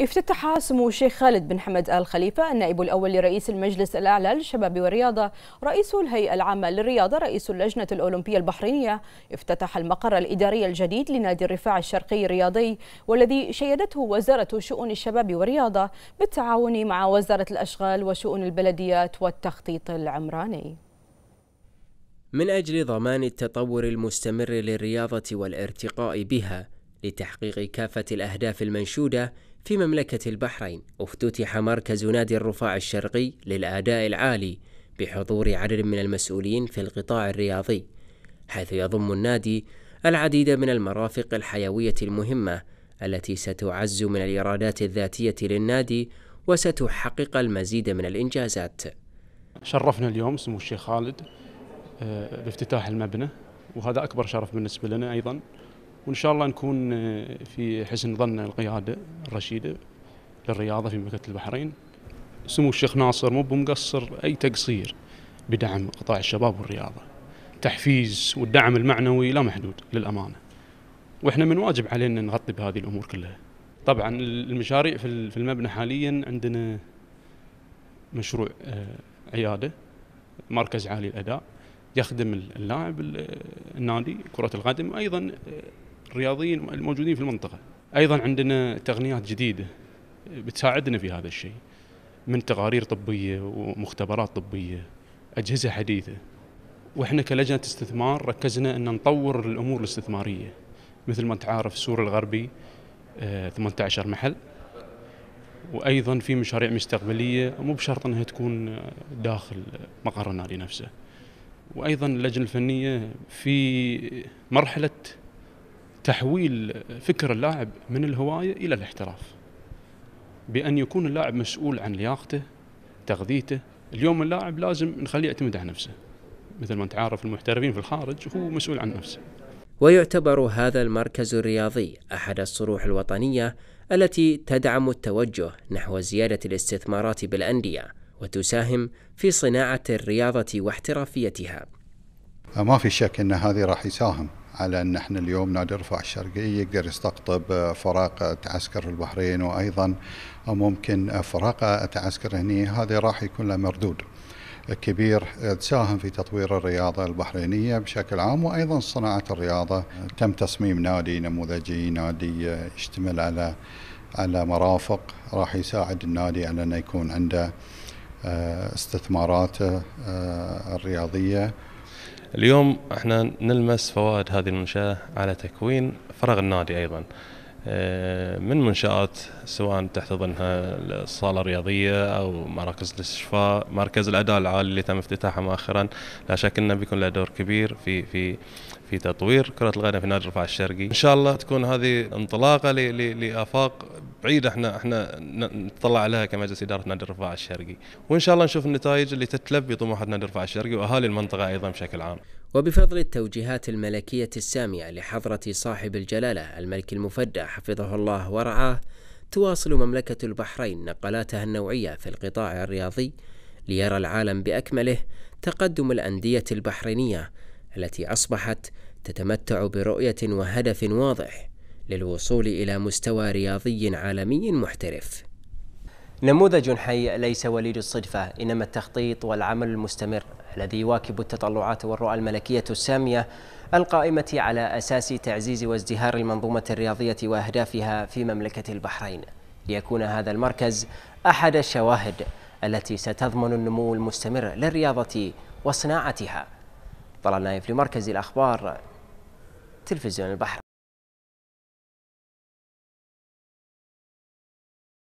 افتتح سمو الشيخ خالد بن حمد آل خليفة النائب الأول لرئيس المجلس الأعلى للشباب والرياضة رئيس الهيئة العامة للرياضة رئيس اللجنة الأولمبية البحرينية افتتح المقر الإداري الجديد لنادي الرفاع الشرقي الرياضي والذي شيدته وزارة شؤون الشباب والرياضة بالتعاون مع وزارة الأشغال وشؤون البلديات والتخطيط العمراني من أجل ضمان التطور المستمر للرياضة والارتقاء بها لتحقيق كافة الأهداف المنشودة في مملكة البحرين افتتح مركز نادي الرفاع الشرقي للأداء العالي بحضور عدد من المسؤولين في القطاع الرياضي حيث يضم النادي العديد من المرافق الحيوية المهمة التي ستعز من الإيرادات الذاتية للنادي وستحقق المزيد من الإنجازات شرفنا اليوم سمو الشيخ خالد آه، بافتتاح المبنى وهذا أكبر شرف بالنسبة لنا أيضا وان شاء الله نكون آه، في حسن ظن القياده الرشيده للرياضه في مملكه البحرين. سمو الشيخ ناصر مو بمقصر اي تقصير بدعم قطاع الشباب والرياضه. تحفيز والدعم المعنوي لا محدود للامانه. واحنا من واجب علينا نغطي بهذه الامور كلها. طبعا المشاريع في المبنى حاليا عندنا مشروع آه، عياده مركز عالي الاداء يخدم اللاعب النادي كره القدم وايضا الرياضيين الموجودين في المنطقه. ايضا عندنا تقنيات جديده بتساعدنا في هذا الشيء من تقارير طبيه ومختبرات طبيه اجهزه حديثه. واحنا كلجنه استثمار ركزنا ان نطور الامور الاستثماريه مثل ما انت عارف السور الغربي 18 آه، محل وايضا في مشاريع مستقبليه مو بشرط انها تكون آه، داخل مقر النادي نفسه وايضا اللجنه الفنيه في مرحله تحويل فكر اللاعب من الهوايه الى الاحتراف بان يكون اللاعب مسؤول عن لياقته تغذيته اليوم اللاعب لازم نخليه يعتمد على نفسه مثل ما انت عارف المحترفين في الخارج هو مسؤول عن نفسه ويعتبر هذا المركز الرياضي احد الصروح الوطنيه التي تدعم التوجه نحو زياده الاستثمارات بالانديه وتساهم في صناعه الرياضه واحترافيتها ما في شك ان هذه راح يساهم على ان احنا اليوم نادي الرفاع الشرقي يقدر يستقطب فرق تعسكر البحرين وايضا ممكن فرق تعسكر هني هذا راح يكون له مردود كبير تساهم في تطوير الرياضه البحرينيه بشكل عام وايضا صناعه الرياضه تم تصميم نادي نموذجي نادي يشتمل على على مرافق راح يساعد النادي على انه يكون عنده آه، استثماراته آه، الرياضيه اليوم احنا نلمس فوائد هذه المنشاه على تكوين فراغ النادي ايضا آه، من منشات سواء تحتضنها الصاله الرياضيه او مراكز الاستشفاء مركز الاداء العالي اللي تم افتتاحه مؤخرا لا شك انه بيكون له دور كبير في في في تطوير كره القدم في نادي الرفاع الشرقي ان شاء الله تكون هذه انطلاقه لافاق بعيد احنا احنا نطلع عليها كمجلس اداره نادي الرفاع الشرقي، وان شاء الله نشوف النتائج اللي تتلبي طموحات نادي الرفاع الشرقي واهالي المنطقه ايضا بشكل عام. وبفضل التوجيهات الملكيه الساميه لحضره صاحب الجلاله الملك المفدى حفظه الله ورعاه، تواصل مملكه البحرين نقلاتها النوعيه في القطاع الرياضي ليرى العالم باكمله تقدم الانديه البحرينيه التي اصبحت تتمتع برؤيه وهدف واضح للوصول إلى مستوى رياضي عالمي محترف نموذج حي ليس وليد الصدفة إنما التخطيط والعمل المستمر الذي يواكب التطلعات والرؤى الملكية السامية القائمة على أساس تعزيز وازدهار المنظومة الرياضية وأهدافها في مملكة البحرين ليكون هذا المركز أحد الشواهد التي ستضمن النمو المستمر للرياضة وصناعتها طلال نايف لمركز الأخبار تلفزيون البحر